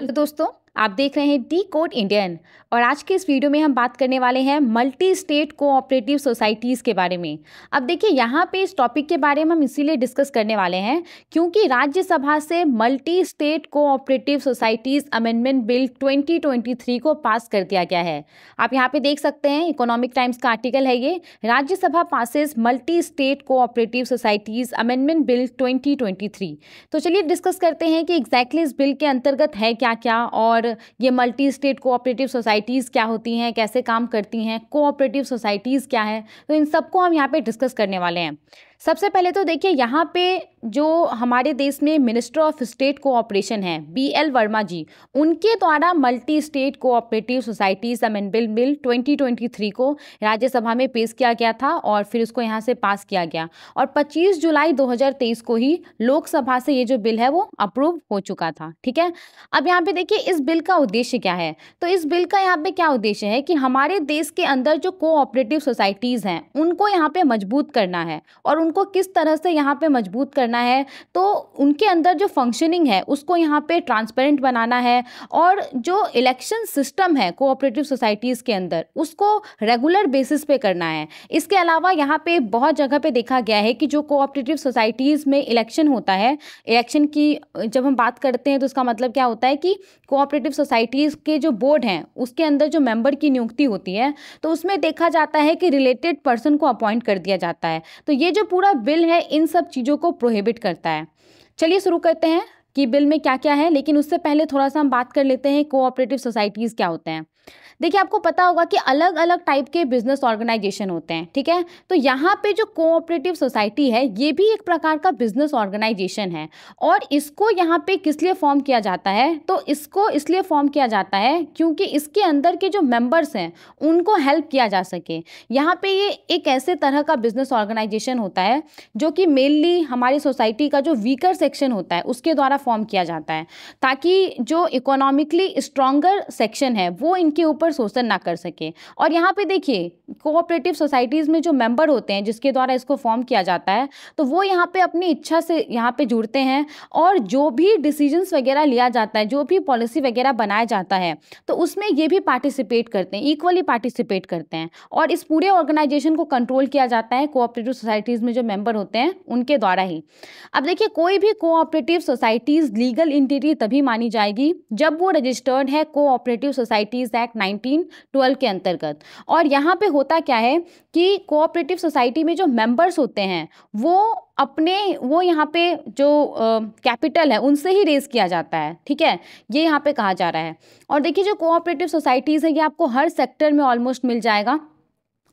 hello तो दोस्तों आप देख रहे हैं डी कोड इंडियन और आज के इस वीडियो में हम बात करने वाले हैं मल्टी स्टेट कोऑपरेटिव सोसाइटीज़ के बारे में अब देखिए यहाँ पे इस टॉपिक के बारे में हम इसीलिए डिस्कस करने वाले हैं क्योंकि राज्यसभा से multi state cooperative societies amendment bill 2023 को पास कर दिया गया है आप यहाँ पे देख सकते हैं इकोनॉमिक टाइम्स का आर्टिकल है ये Rajya Sabha passes multi state cooperative societies amendment bill twenty तो चलिए डिस्कस करते हैं कि एग्जैक्टली exactly इस बिल के अंतर्गत है क्या क्या और ये मल्टी स्टेट कोऑपरेटिव सोसाइटीज़ क्या होती हैं कैसे काम करती हैं कोऑपरेटिव सोसाइटीज़ क्या है तो इन सबको हम यहाँ पे डिस्कस करने वाले हैं सबसे पहले तो देखिए यहाँ पे जो हमारे देश में मिनिस्टर ऑफ स्टेट कोऑपरेशन है बी एल वर्मा जी उनके द्वारा multi state cooperative societies amendment bill 2023 को राज्यसभा में पेश किया गया था और फिर उसको यहाँ से पास किया गया और 25 जुलाई 2023 को ही लोकसभा से ये जो बिल है वो अप्रूव हो चुका था ठीक है अब यहाँ पे देखिए इस बिल का उद्देश्य क्या है तो इस बिल का यहाँ पे क्या उद्देश्य है कि हमारे देश के अंदर जो कोऑपरेटिव सोसाइटीज़ हैं उनको यहाँ पे मजबूत करना है और उनको किस तरह से यहाँ पे मजबूत करना है तो उनके अंदर जो फंक्शनिंग है उसको यहाँ पे ट्रांसपेरेंट बनाना है और जो इलेक्शन सिस्टम है कोऑपरेटिव सोसाइटीज़ के अंदर उसको रेगुलर बेसिस पे करना है इसके अलावा यहाँ पे बहुत जगह पे देखा गया है कि जो कोऑपरेटिव सोसाइटीज़ में इलेक्शन होता है इलेक्शन की जब हम बात करते हैं तो उसका मतलब क्या होता है कि कोऑपरेटिव सोसाइटीज़ के जो बोर्ड हैं उसके अंदर जो मेम्बर की नियुक्ति होती है तो उसमें देखा जाता है कि रिलेटेड पर्सन को अपॉइंट कर दिया जाता है तो ये जो पूरा बिल है इन सब चीज़ों को प्रोहिबिट करता है चलिए शुरू करते हैं कि बिल में क्या क्या है लेकिन उससे पहले थोड़ा सा हम बात कर लेते हैं कोऑपरेटिव सोसाइटीज़ क्या होते हैं देखिए आपको पता होगा कि अलग अलग टाइप के बिजनेस ऑर्गेनाइजेशन होते हैं ठीक है तो यहाँ पे जो कोऑपरेटिव सोसाइटी है ये भी एक प्रकार का बिजनेस ऑर्गेनाइजेशन है और इसको यहाँ पे किस लिए फॉर्म किया जाता है तो इसको इसलिए फॉर्म किया जाता है क्योंकि इसके अंदर के जो मेम्बर्स हैं उनको हेल्प किया जा सके यहाँ पर ये एक ऐसे तरह का बिजनेस ऑर्गेनाइजेशन होता है जो कि मेनली हमारी सोसाइटी का जो वीकर सेक्शन होता है उसके द्वारा फॉर्म किया जाता है ताकि जो इकोनॉमिकली स्ट्रॉगर सेक्शन है वो इन उनके ऊपर शोषण ना कर सके और यहाँ पे देखिए कोऑपरेटिव सोसाइटीज़ में जो मेंबर होते हैं जिसके द्वारा इसको फॉर्म किया जाता है तो वो यहाँ पे अपनी इच्छा से यहाँ पे जुड़ते हैं और जो भी डिसीजंस वगैरह लिया जाता है जो भी पॉलिसी वगैरह बनाया जाता है तो उसमें ये भी पार्टिसिपेट करते हैं इक्वली पार्टिसिपेट करते हैं और इस पूरे ऑर्गेनाइजेशन को कंट्रोल किया जाता है कोऑपरेटिव सोसाइटीज़ में जो मेंबर होते हैं उनके द्वारा ही अब देखिए कोई भी कोऑपरेटिव सोसाइटीज़ लीगल इंटिटी तभी मानी जाएगी जब वो रजिस्टर्ड है cooperative societies act nineteen twelve के अंतर्गत और यहाँ पे होता क्या है कि कोऑपरेटिव सोसाइटी में जो मेंबर्स होते हैं वो अपने वो यहाँ पे जो कैपिटल है उनसे ही रेज किया जाता है ठीक है ये यहाँ पे कहा जा रहा है और देखिए जो कोऑपरेटिव सोसाइटीज़ है ये आपको हर सेक्टर में ऑलमोस्ट मिल जाएगा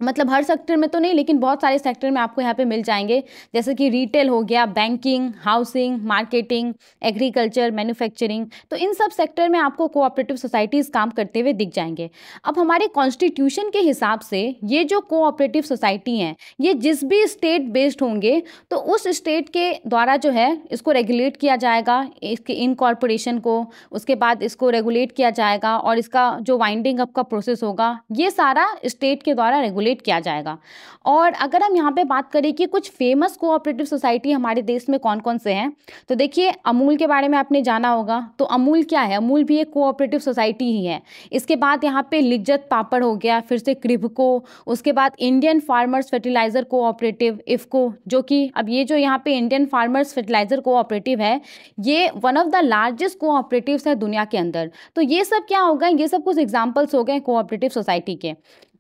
मतलब हर सेक्टर में तो नहीं लेकिन बहुत सारे सेक्टर में आपको यहाँ पे मिल जाएंगे जैसे कि रिटेल हो गया banking housing marketing agriculture manufacturing तो इन सब सेक्टर में आपको कोऑपरेटिव सोसाइटीज़ काम करते हुए दिख जाएंगे अब हमारे कॉन्स्टिट्यूशन के हिसाब से ये जो कोऑपरेटिव सोसाइटी हैं ये जिस भी स्टेट बेस्ड होंगे तो उस स्टेट के द्वारा जो है इसको रेगुलेट किया जाएगा इसके इन कॉरपोरेशन को उसके बाद इसको रेगुलेट किया जाएगा और इसका जो वाइंडिंग अप का प्रोसेस होगा ये सारा स्टेट के द्वारा रेगुलेट रेगुलेट किया जाएगा और अगर हम यहाँ पे बात करें कि कुछ फेमस कोऑपरेटिव सोसाइटी हमारे देश में कौन कौन से हैं तो देखिए अमूल के बारे में आपने जाना होगा तो अमूल क्या है अमूल भी एक कोऑपरेटिव सोसाइटी ही है इसके बाद यहाँ पे लिज्जत पापड़ हो गया फिर से क्रिभको उसके बाद Indian farmers fertiliser cooperative IFFCO जो कि अब ये जो यहाँ पे इंडियन फार्मर्स फर्टिलाइज़र कोऑपरेटिव है ये one of the largest cooperative है दुनिया के अंदर तो ये सब क्या होगा ये सब कुछ एग्जाम्पल्स हो गए कोऑपरेटिव सोसाइटी के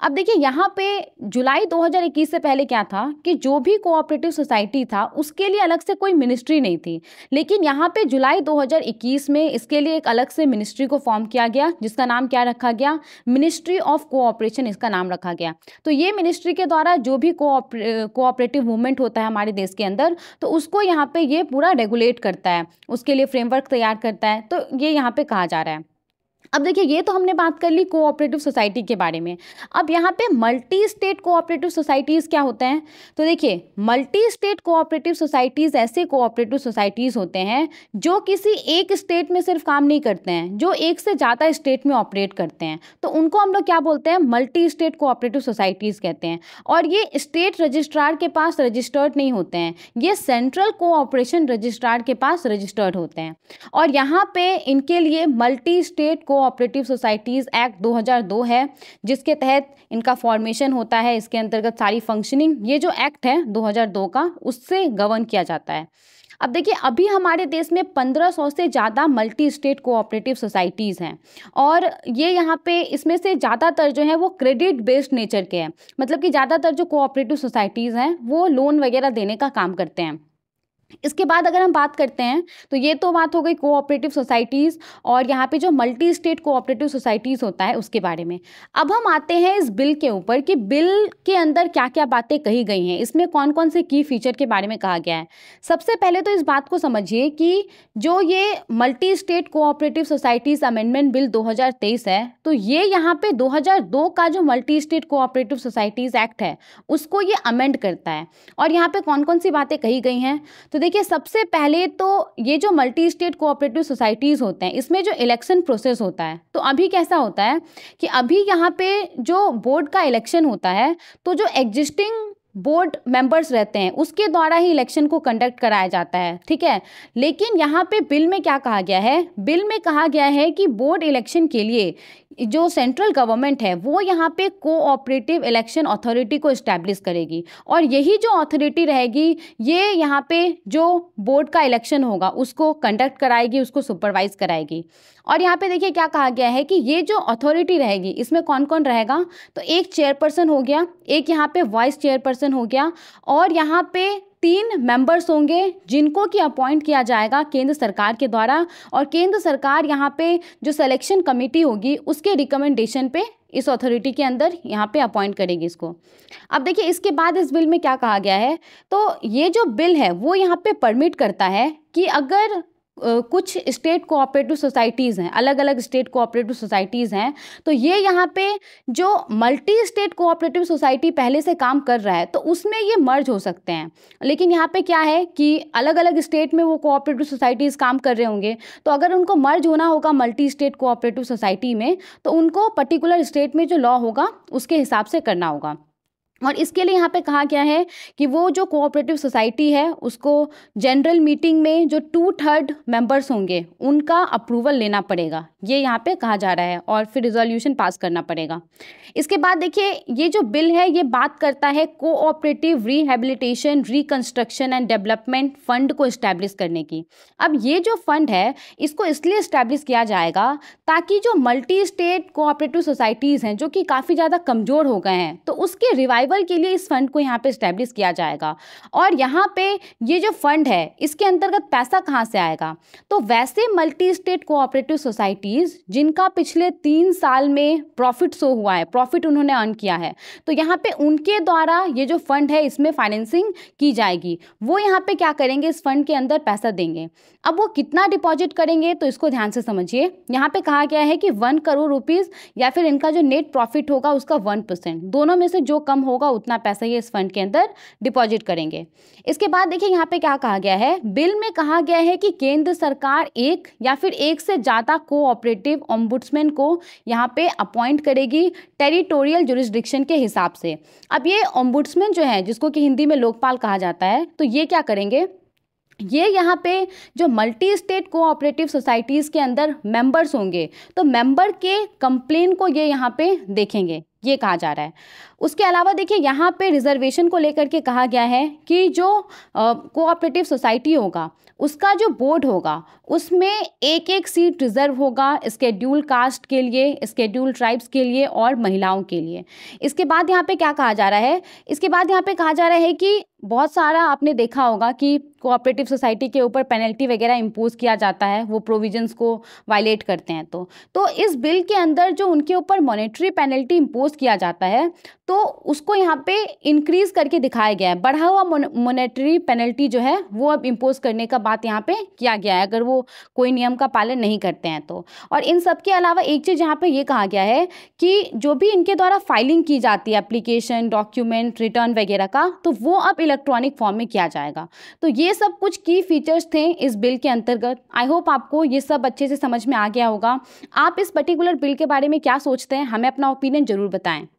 अब देखिए यहाँ पे जुलाई 2021 से पहले क्या था कि जो भी कोऑपरेटिव सोसाइटी था उसके लिए अलग से कोई मिनिस्ट्री नहीं थी लेकिन यहाँ पे जुलाई 2021 में इसके लिए एक अलग से मिनिस्ट्री को फॉर्म किया गया जिसका नाम क्या रखा गया मिनिस्ट्री ऑफ कोऑपरेशन इसका नाम रखा गया तो ये मिनिस्ट्री के द्वारा जो भी कोऑपरेटिव मूवमेंट होता है हमारे देश के अंदर तो उसको यहाँ पर ये पूरा रेगुलेट करता है उसके लिए फ्रेमवर्क तैयार करता है तो ये यहाँ पर कहा जा रहा है अब देखिए ये तो हमने बात कर ली कोऑपरेटिव सोसाइटी के बारे में अब यहाँ पे मल्टी स्टेट कोऑपरेटिव सोसाइटीज़ क्या होते हैं तो देखिए मल्टी स्टेट कोऑपरेटिव सोसाइटीज़ ऐसे कोऑपरेटिव सोसाइटीज़ होते हैं जो किसी एक स्टेट में सिर्फ काम नहीं करते हैं जो एक से ज़्यादा स्टेट में ऑपरेट करते हैं तो उनको हम लोग क्या बोलते हैं मल्टी स्टेट कोऑपरेटिव सोसाइटीज़ कहते हैं और ये स्टेट रजिस्ट्रार के पास रजिस्टर्ड नहीं होते हैं ये सेंट्रल कोऑपरेशन रजिस्ट्रार के पास रजिस्टर्ड होते हैं और यहाँ पे इनके लिए multi state cooperative societies act 2002 है जिसके तहत इनका फॉर्मेशन होता है इसके अंतर्गत सारी फंक्शनिंग ये जो एक्ट है 2002 का उससे गवर्न किया जाता है अब देखिए अभी हमारे देश में 1500 से ज़्यादा मल्टी स्टेट कोऑपरेटिव सोसाइटीज़ हैं और ये यहाँ पे इसमें से ज़्यादातर जो है वो क्रेडिट बेस्ड नेचर के हैं मतलब कि ज़्यादातर जो कोऑपरेटिव सोसाइटीज़ हैं वो लोन वगैरह देने का काम करते हैं इसके बाद अगर हम बात करते हैं तो ये तो बात हो गई कोऑपरेटिव सोसाइटीज़ और यहाँ पे जो मल्टी स्टेट कोऑपरेटिव सोसाइटीज़ होता है उसके बारे में अब हम आते हैं इस बिल के ऊपर कि बिल के अंदर क्या क्या बातें कही गई हैं इसमें कौन कौन से की फीचर के बारे में कहा गया है सबसे पहले तो इस बात को समझिए कि जो ये multi state cooperative societies amendment bill दो है तो ये यहाँ पर दो का जो multi state cooperative societies act है उसको ये अमेंड करता है और यहाँ पर कौन कौन सी बातें कही गई हैं तो देखिए सबसे पहले तो ये जो मल्टी स्टेट कोऑपरेटिव सोसाइटीज़ होते हैं इसमें जो इलेक्शन प्रोसेस होता है तो अभी कैसा होता है कि अभी यहाँ पे जो बोर्ड का इलेक्शन होता है तो जो एग्जिस्टिंग बोर्ड मेंबर्स रहते हैं उसके द्वारा ही इलेक्शन को कंडक्ट कराया जाता है ठीक है लेकिन यहाँ पे बिल में क्या कहा गया है बिल में कहा गया है कि बोर्ड इलेक्शन के लिए जो सेंट्रल गवर्नमेंट है वो यहाँ पे कोऑपरेटिव इलेक्शन अथॉरिटी को इस्टेब्लिश करेगी और यही जो अथॉरिटी रहेगी ये यहाँ पे जो बोर्ड का इलेक्शन होगा उसको कंडक्ट कराएगी उसको सुपरवाइज कराएगी और यहाँ पे देखिए क्या कहा गया है कि ये जो अथॉरिटी रहेगी इसमें कौन कौन रहेगा तो एक चेयरपर्सन हो गया एक यहाँ पे वाइस चेयरपर्सन हो गया और यहाँ पे तीन मेंबर्स होंगे जिनको कि अपॉइंट किया जाएगा केंद्र सरकार के द्वारा और केंद्र सरकार यहाँ पे जो सिलेक्शन कमेटी होगी उसके रिकमेंडेशन पे इस अथॉरिटी के अंदर यहाँ पे अपॉइंट करेगी इसको अब देखिए इसके बाद इस बिल में क्या कहा गया है तो ये जो बिल है वो यहाँ पे परमिट करता है कि अगर कुछ स्टेट कोऑपरेटिव सोसाइटीज़ हैं अलग अलग स्टेट कोऑपरेटिव सोसाइटीज़ हैं तो ये यहाँ पे जो मल्टी स्टेट कोऑपरेटिव सोसाइटी पहले से काम कर रहा है तो उसमें ये मर्ज हो सकते हैं लेकिन यहाँ पे क्या है कि अलग अलग स्टेट में वो कोऑपरेटिव सोसाइटीज़ काम कर रहे होंगे तो अगर उनको मर्ज होना होगा मल्टी स्टेट कोऑपरेटिव सोसाइटी में तो उनको पर्टिकुलर स्टेट में जो लॉ होगा उसके हिसाब से करना होगा और इसके लिए यहाँ पे कहा गया है कि वो जो कोऑपरेटिव सोसाइटी है उसको जनरल मीटिंग में जो टू थर्ड मेंबर्स होंगे उनका अप्रूवल लेना पड़ेगा ये यहाँ पे कहा जा रहा है और फिर रिजोल्यूशन पास करना पड़ेगा इसके बाद देखिए ये जो बिल है ये बात करता है cooperative rehabilitation reconstruction and development fund को इस्टेब्लिश करने की अब ये जो फंड है इसको इसलिए इस्टेब्लिश किया जाएगा ताकि जो मल्टी स्टेट कोऑपरेटिव सोसाइटीज़ हैं जो कि काफ़ी ज़्यादा कमज़ोर हो गए हैं तो उसके रिवाइवल लेवल के लिए इस फंड को यहाँ पे इस्टेब्लिश किया जाएगा और यहाँ पे ये जो फंड है इसके अंतर्गत पैसा कहाँ से आएगा तो वैसे मल्टी स्टेट कोऑपरेटिव सोसाइटीज़ जिनका पिछले तीन साल में प्रॉफिट शो हुआ है प्रॉफिट उन्होंने अर्न किया है तो यहाँ पर उनके द्वारा ये जो फंड है इसमें फाइनेंसिंग की जाएगी वो यहाँ पर क्या करेंगे इस फंड के अंदर पैसा देंगे अब वो कितना डिपॉजिट करेंगे तो इसको ध्यान से समझिए यहाँ पे कहा गया है कि वन करोड़ रुपीज़ या फिर इनका जो नेट प्रॉफिट होगा उसका वन परसेंट दोनों में से जो कम होगा होगा उतना पैसा ये इस फंड के अंदर डिपॉजिट करेंगे इसके बाद देखिए यहाँ पे क्या कहा गया है बिल में कहा गया है कि केंद्र सरकार एक या फिर एक से ज़्यादा कोऑपरेटिव ऑम्बुड्समैन को यहाँ पे अपॉइंट करेगी टेरिटोरियल जुरिस्डिक्शन के हिसाब से अब ये ऑम्बुड्समैन जो है जिसको कि हिंदी में लोकपाल कहा जाता है तो ये क्या करेंगे ये यहाँ पे जो मल्टी स्टेट कोऑपरेटिव सोसाइटीज़ के अंदर मेंबर्स होंगे तो मेंबर के कंप्लेन को ये यहाँ पे देखेंगे ये कहा जा रहा है उसके अलावा देखिए यहाँ पे रिजर्वेशन को लेकर के कहा गया है कि जो कोऑपरेटिव सोसाइटी होगा उसका जो बोर्ड होगा उसमें एक एक सीट रिजर्व होगा स्केड्यूल कास्ट के लिए स्केड्यूल ट्राइब्स के लिए और महिलाओं के लिए इसके बाद यहाँ पे क्या कहा जा रहा है इसके बाद यहाँ पे कहा जा रहा है कि बहुत सारा आपने देखा होगा कि कोऑपरेटिव सोसाइटी के ऊपर पेनल्टी वगैरह इम्पोज किया जाता है वो प्रोविजंस को वायलेट करते हैं तो तो इस बिल के अंदर जो उनके ऊपर मॉनेटरी पेनल्टी इम्पोज किया जाता है तो तो उसको यहाँ पे इंक्रीज करके दिखाया गया है बढ़ा हुआ मोनेटरी पेनल्टी जो है वो अब इम्पोज करने का बात यहाँ पे किया गया है अगर वो कोई नियम का पालन नहीं करते हैं तो और इन सब के अलावा एक चीज़ यहाँ पे ये कहा गया है कि जो भी इनके द्वारा फाइलिंग की जाती है एप्लीकेशन डॉक्यूमेंट रिटर्न वगैरह का तो वो अब इलेक्ट्रॉनिक फॉर्म में किया जाएगा तो ये सब कुछ की फीचर्स थे इस बिल के अंतर्गत आई होप आपको ये सब अच्छे से समझ में आ गया होगा आप इस पर्टिकुलर बिल के बारे में क्या सोचते हैं हमें अपना ओपिनियन ज़रूर बताएं